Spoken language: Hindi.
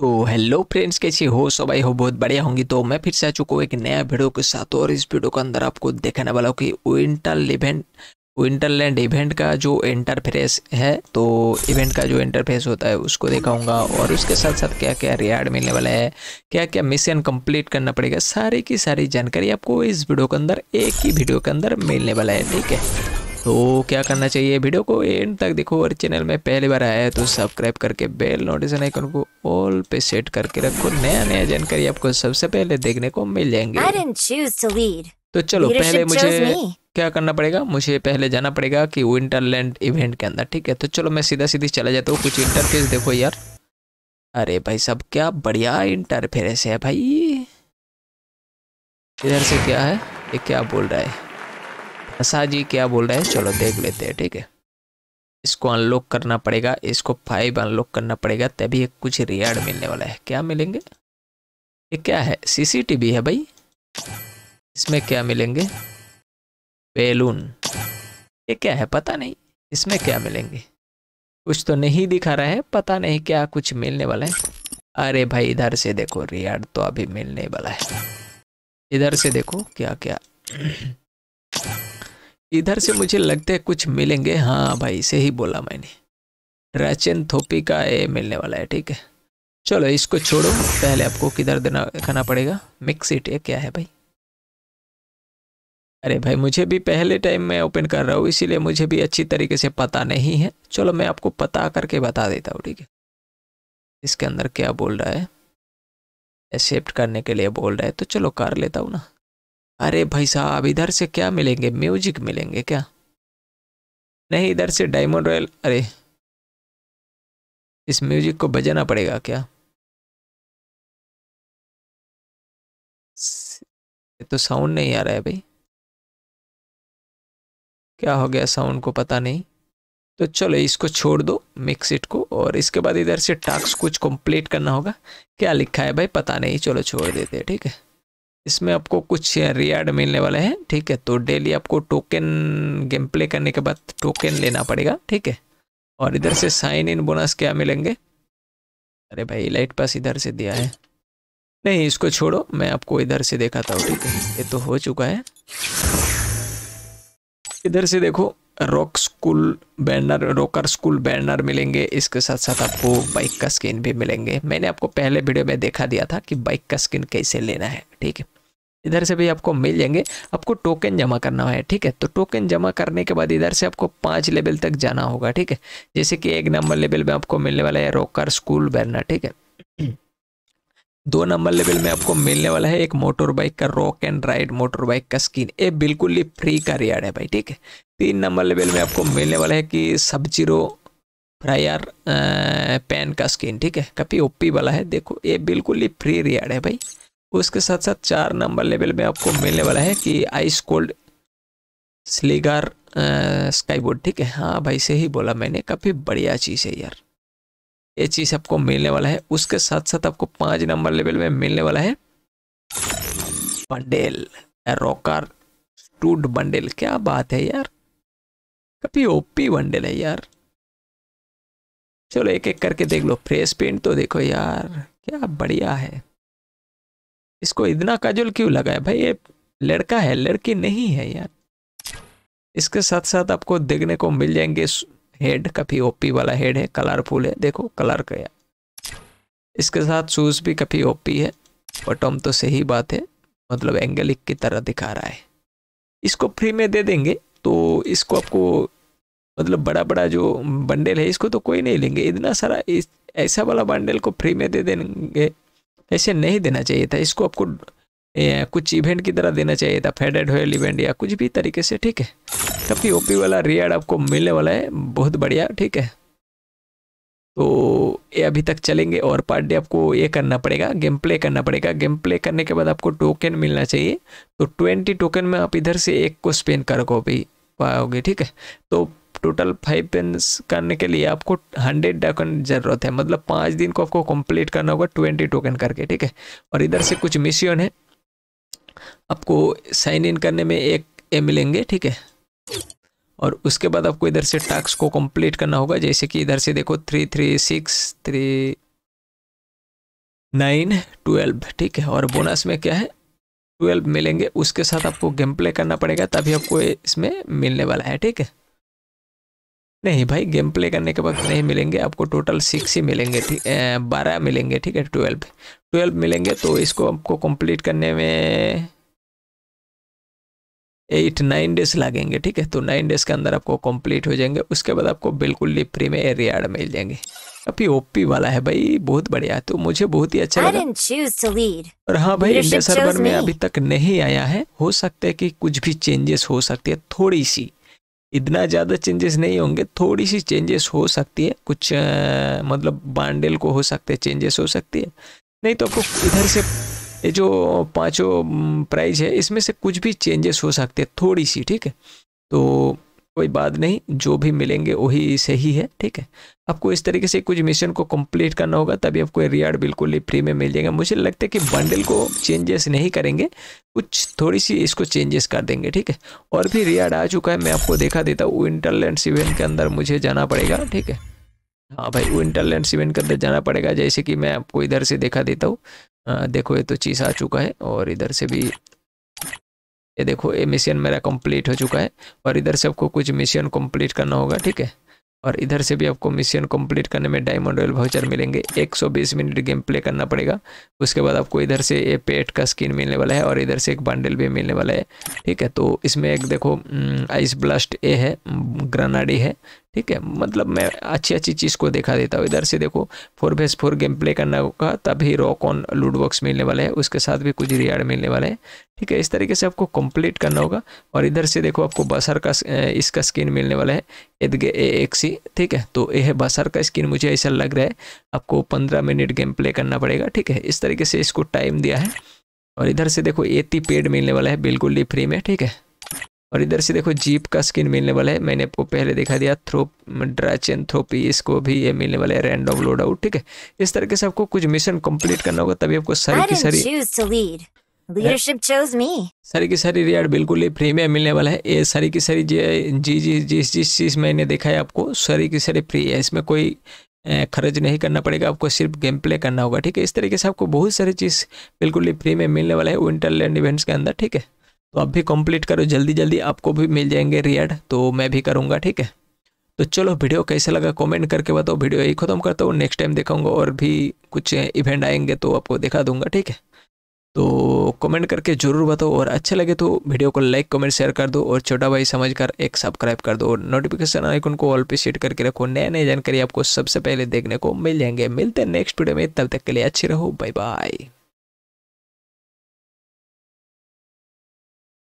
तो हेलो फ्रेंड्स कैसे हो सब आई हो बहुत बढ़िया होंगी तो मैं फिर से आ चुका हूँ एक नया वीडियो के साथ और इस वीडियो के अंदर आपको देखने वाला हूँ कि विंटर इवेंट विंटरलैंड इवेंट का जो इंटरफेस है तो इवेंट का जो इंटरफेस होता है उसको दिखाऊंगा और उसके साथ साथ क्या क्या रियार्ड मिलने वाला है क्या क्या मिशन कंप्लीट करना पड़ेगा सारी की सारी जानकारी आपको इस वीडियो के अंदर एक ही वीडियो के अंदर मिलने वाला है ठीक है तो क्या करना चाहिए वीडियो को एंड तक देखो और चैनल में पहली बार आया है तो सब्सक्राइब करके बेल नोटिफिकेशन आइकन को ऑल पे सेट करके रखो नया नया जानकारी आपको सबसे पहले देखने को मिल जाएंगे तो चलो पहले मुझे क्या करना पड़ेगा मुझे पहले जाना पड़ेगा कि विंटरलैंड इवेंट के अंदर ठीक है तो चलो मैं सीधा सीधी चला जाता हूँ कुछ इंटरफेस देखो यार अरे भाई सब क्या बढ़िया इंटरफेरेंस है भाई इधर से क्या है ये क्या बोल रहा है असा जी क्या बोल रहे हैं चलो देख लेते हैं ठीक है इसको अनलॉक करना पड़ेगा इसको फाइव अनलॉक करना पड़ेगा तभी एक कुछ रियार्ड मिलने वाला है क्या मिलेंगे ये क्या है सीसीटीवी है भाई इसमें क्या मिलेंगे बेलून ये क्या है पता नहीं इसमें क्या मिलेंगे कुछ तो नहीं दिखा रहा है पता नहीं क्या कुछ मिलने वाला है अरे भाई इधर से देखो रियाड तो अभी मिलने वाला है इधर से देखो क्या क्या इधर से मुझे लगते है कुछ मिलेंगे हाँ भाई इसे ही बोला मैंने रैचन थोपी का ये मिलने वाला है ठीक है चलो इसको छोड़ो पहले आपको किधर देना खाना पड़ेगा मिक्स इट ये क्या है भाई अरे भाई मुझे भी पहले टाइम में ओपन कर रहा हूँ इसीलिए मुझे भी अच्छी तरीके से पता नहीं है चलो मैं आपको पता करके बता देता हूँ ठीक है इसके अंदर क्या बोल रहा है एक्सेप्ट करने के लिए बोल रहा है तो चलो कर लेता हूँ ना अरे भाई साहब इधर से क्या मिलेंगे म्यूजिक मिलेंगे क्या नहीं इधर से डायमंड रॉयल अरे इस म्यूजिक को बजाना पड़ेगा क्या तो साउंड नहीं आ रहा है भाई क्या हो गया साउंड को पता नहीं तो चलो इसको छोड़ दो मिक्स इट को और इसके बाद इधर से टास्क कुछ कंप्लीट करना होगा क्या लिखा है भाई पता नहीं चलो छोड़ देते ठीक है इसमें आपको कुछ रियार्ड मिलने वाले हैं ठीक है तो डेली आपको टोकन गेम प्ले करने के बाद टोकन लेना पड़ेगा ठीक है और इधर से साइन इन बोनस क्या मिलेंगे अरे भाई लाइट पास इधर से दिया है नहीं इसको छोड़ो मैं आपको इधर से देखाता हूँ ठीक है ये तो हो चुका है इधर से देखो rock school banner rocker school banner मिलेंगे इसके साथ साथ आपको बाइक का स्किन भी मिलेंगे मैंने आपको पहले वीडियो में देखा दिया था कि बाइक का स्किन कैसे लेना है ठीक है इधर से भी आपको मिल जाएंगे आपको टोकन जमा करना है ठीक है तो टोकन जमा करने के बाद इधर से आपको पाँच लेवल तक जाना होगा ठीक है जैसे कि एक नंबर लेवल में आपको मिलने वाला है रोकर स्कूल बैनर ठीक है दो नंबर लेवल में आपको मिलने वाला है एक मोटर बाइक का rock and ride motorbike का स्किन ये बिल्कुल ही फ्री का रियाड है भाई ठीक है तीन नंबर लेवल में आपको मिलने वाला है कि सब जीरो फ्रायर पेन का स्किन ठीक है काफ़ी ओपी वाला है देखो ये बिल्कुल ही फ्री रियाड है भाई उसके साथ साथ चार नंबर लेवल में आपको मिलने वाला है कि आइस कोल्ड स्लीगर स्काईबोर्ड ठीक है हाँ भाई से ही बोला मैंने काफ़ी बढ़िया चीज़ है यार ये चीज़ आपको मिलने वाला है उसके साथ साथ आपको पांच नंबर लेवल में मिलने वाला है बंडेल रोकार स्टूड बंडेल क्या बात है यार कभी ओपी बंडेल है यार चलो एक एक करके देख लो फ्रेश पेंट तो देखो यार क्या बढ़िया है इसको इतना काजुल क्यों लगा है भाई ये लड़का है लड़की नहीं है यार इसके साथ साथ आपको देखने को मिल जाएंगे हेड काफ़ी ओपी वाला हेड है कलरफुल है देखो कलर गया इसके साथ शूज़ भी काफ़ी ओपी है बटम तो सही बात है मतलब एंगलिक की तरह दिखा रहा है इसको फ्री में दे देंगे तो इसको आपको मतलब बड़ा बड़ा जो बंडल है इसको तो कोई नहीं लेंगे इतना सारा इस ऐसा वाला बंडल को फ्री में दे देंगे ऐसे नहीं देना चाहिए था इसको आपको कुछ इवेंट की तरह देना चाहिए था फेडेड होयल इवेंट या कुछ भी तरीके से ठीक है काफ़ी ओपी वाला रियड आपको मिलने वाला है बहुत बढ़िया ठीक है तो ये अभी तक चलेंगे और पार्ट डे आपको ये करना पड़ेगा गेम प्ले करना पड़ेगा गेम प्ले करने के बाद आपको टोकन मिलना चाहिए तो ट्वेंटी टोकन में आप इधर से एक को स्पेन कर भी पाओगे ठीक है तो टोटल फाइव पेन्स करने के लिए आपको हंड्रेड टोकन जरूरत है मतलब पाँच दिन को आपको कंप्लीट करना होगा ट्वेंटी टोकन करके ठीक है और इधर से कुछ मिशन है आपको साइन इन करने में एक ए मिलेंगे ठीक है और उसके बाद आपको इधर से टास्क को कंप्लीट करना होगा जैसे कि इधर से देखो three three six three nine twelve ठीक है और बोनस में क्या है ट्वेल्व मिलेंगे उसके साथ आपको गेम प्ले करना पड़ेगा तभी आपको इसमें मिलने वाला है ठीक है नहीं भाई गेम प्ले करने के बाद नहीं मिलेंगे आपको टोटल सिक्स ही मिलेंगे ठीक बारह मिलेंगे ठीक है ट्वेल्व ट्वेल्व मिलेंगे तो इसको आपको कंप्लीट करने में एट नाइन डेज लगेंगे ठीक है तो नाइन डेज के अंदर आपको कंप्लीट हो जाएंगे उसके बाद आपको बिल्कुल ही फ्री में एरियाड मिल जाएंगे अभी ओपी वाला है भाई बहुत बढ़िया तो मुझे बहुत ही अच्छा लगा और हाँ भाई इंडिया सर्वर में अभी तक नहीं आया है हो सकता है कि कुछ भी चेंजेस हो सकती है थोड़ी सी इतना ज़्यादा चेंजेस नहीं होंगे थोड़ी सी चेंजेस हो सकती है कुछ आ, मतलब बांडेल को हो सकते हैं चेंजेस हो सकती है नहीं तो आपको इधर से ये जो पाँचों प्राइज है इसमें से कुछ भी चेंजेस हो सकते हैं थोड़ी सी ठीक है तो कोई बात नहीं जो भी मिलेंगे वही सही है ठीक है आपको इस तरीके से कुछ मिशन को कंप्लीट करना होगा तभी आपको रियाड बिल्कुल ही फ्री में मिल जाएगा मुझे लगता है कि बंडल को चेंजेस नहीं करेंगे कुछ थोड़ी सी इसको चेंजेस कर देंगे ठीक है और भी रियाड आ चुका है मैं आपको देखा देता हूँ विंटरलैंड इवेंट के अंदर मुझे जाना पड़ेगा ठीक है हाँ भाई विंटरलैंड इवेंट के अंदर जाना पड़ेगा जैसे कि मैं आपको इधर से देखा देता हूँ आ, देखो ये तो चीज़ आ चुका है और इधर से भी ये देखो ये मिशन मेरा कंप्लीट हो चुका है और इधर से आपको कुछ मिशन कंप्लीट करना होगा ठीक है और इधर से भी आपको मिशन कंप्लीट करने में डायमंड ऑयल वाउचर मिलेंगे 120 मिनट गेम प्ले करना पड़ेगा उसके बाद आपको इधर से ये पेट का स्किन मिलने वाला है और इधर से एक बंडल भी मिलने वाला है ठीक है तो इसमें एक देखो आइस ब्लास्ट ए है ग्रनाडी है ठीक है मतलब मैं अच्छी अच्छी चीज़ को देखा देता हूँ इधर से देखो four vs four game play करना होगा तभी रॉक ऑन लूडबॉक्स बॉक्स मिलने वाला है उसके साथ भी कुछ रियाड मिलने वाला है ठीक है इस तरीके से आपको कंप्लीट करना होगा और इधर से देखो आपको बसर का इसका स्किन मिलने वाला है एदगे ए सी ठीक है तो यह बसर का स्किन मुझे ऐसा लग रहा है आपको पंद्रह मिनट गेम प्ले करना पड़ेगा ठीक है इस तरीके से इसको टाइम दिया है और इधर से देखो एती पेड मिलने वाला है बिल्कुल ही फ्री में ठीक है और इधर से देखो जीप का स्किन मिलने वाला है मैंने आपको पहले दिखा दिया थ्रोप ड्रैचन थ्रोपी इसको भी ये मिलने वाला है रैंडम लोड आउट ठीक है इस तरीके से आपको कुछ मिशन कंप्लीट करना होगा तभी आपको सारी की सारी लीडरशिप चोज मी सारी की सारी रियाड बिल्कुल ही फ्री में मिलने वाला है ये सारी की सारी जी जी जिस जिस चीज़ मैंने देखा है आपको सारी की सारी फ्री है इसमें कोई खर्च नहीं करना पड़ेगा आपको सिर्फ गेम प्ले करना होगा ठीक है इस तरीके से आपको बहुत सारी चीज़ बिल्कुल ही फ्री में मिलने वाला है विंटरलैंड इवेंट्स के अंदर ठीक है तो आप भी कंप्लीट करो जल्दी जल्दी आपको भी मिल जाएंगे रियड तो मैं भी करूँगा ठीक है तो चलो वीडियो कैसा लगा कॉमेंट करके बताओ वीडियो यही ख़त्म करता हूँ नेक्स्ट टाइम देखाऊंगा और भी कुछ इवेंट आएंगे तो आपको दिखा दूंगा ठीक है तो कमेंट करके ज़रूर बताओ और अच्छा लगे तो वीडियो को लाइक कमेंट शेयर कर दो और छोटा भाई समझकर एक सब्सक्राइब कर दो और नोटिफिकेशन आइकन को ऑल पे सेट करके रखो नए नए जानकारी आपको सबसे पहले देखने को मिल जाएंगे मिलते हैं नेक्स्ट वीडियो में तब तक के लिए अच्छे रहो बाय बाय